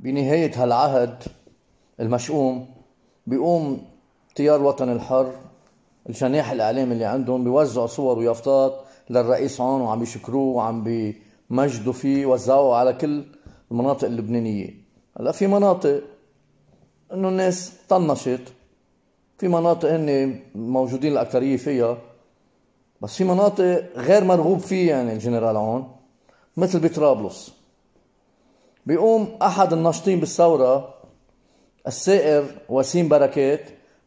بنهاية هالعهد المشؤوم بيقوم تيار وطن الحر الجناح الاعلامي اللي عندهم بيوزعوا صور ويافطات للرئيس عون وعم بيشكروه وعم بيمجدوا فيه وزعوه على كل المناطق اللبنانيه هلا في مناطق انه الناس طنشت في مناطق هن موجودين الاكثريه فيها بس في مناطق غير مرغوب فيها يعني الجنرال عون مثل بطرابلس بيقوم احد الناشطين بالثوره السائر وسيم بركات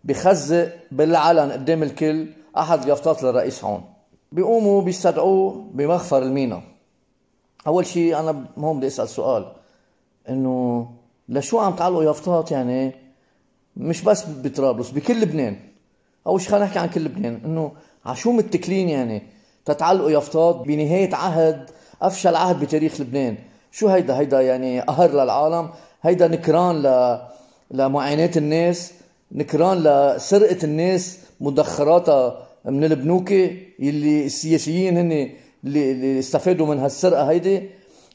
بخزق بالعلن قدام الكل احد اليافطات للرئيس هون بيقوموا بيستدعوه بمخفر المينا اول شيء انا هون بدي اسال سؤال انه لشو عم تعلقوا يافطات يعني مش بس بطرابلس بكل لبنان اول شيء خلينا نحكي عن كل لبنان انه عشو متكلين يعني تتعلقوا يافطات بنهايه عهد افشل عهد بتاريخ لبنان شو هيدا هيدا يعني قهر للعالم هيدا نكران ل لمعاناة الناس نكران لسرقة الناس مدخراتها من البنوك يلي السياسيين هن اللي استفادوا من هالسرقة هيدي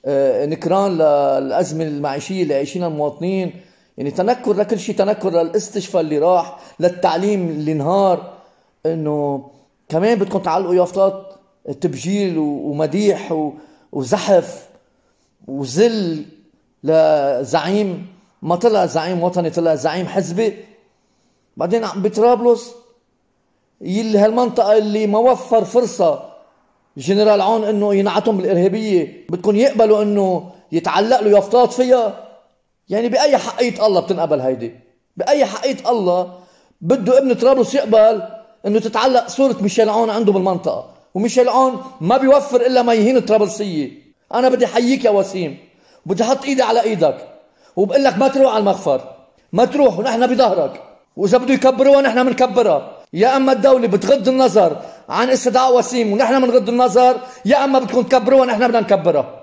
آه، نكران للأزمة المعيشية اللي عايشينها المواطنين يعني تنكر لكل شيء تنكر للاستشفى اللي راح للتعليم اللي انهار انه كمان بدكم تعلقوا يافطات تبجيل ومديح وزحف وذل لزعيم ما طلع زعيم وطني طلع زعيم حزبي بعدين بطرابلس يلي هالمنطقه اللي ما وفر فرصه جنرال عون انه ينعتم بالارهابيه بدكم يقبلوا انه يتعلق له يفتاط فيها يعني باي حقيه الله بتنقبل هيدي باي حقيه الله بده ابن طرابلس يقبل انه تتعلق صوره ميشيل عون عنده بالمنطقه وميشيل عون ما بيوفر الا ما يهين الطرابلسيه انا بدي احييك يا وسيم بدي احط ايدي على ايدك وبقول لك ما تروح على المخفر ما تروح ونحن بظهرك واذا بده يكبروها نحن بنكبرها يا اما الدوله بتغض النظر عن استدعاء وسيم ونحن بنغض النظر يا اما بدكم تكبروها نحن بدنا نكبرها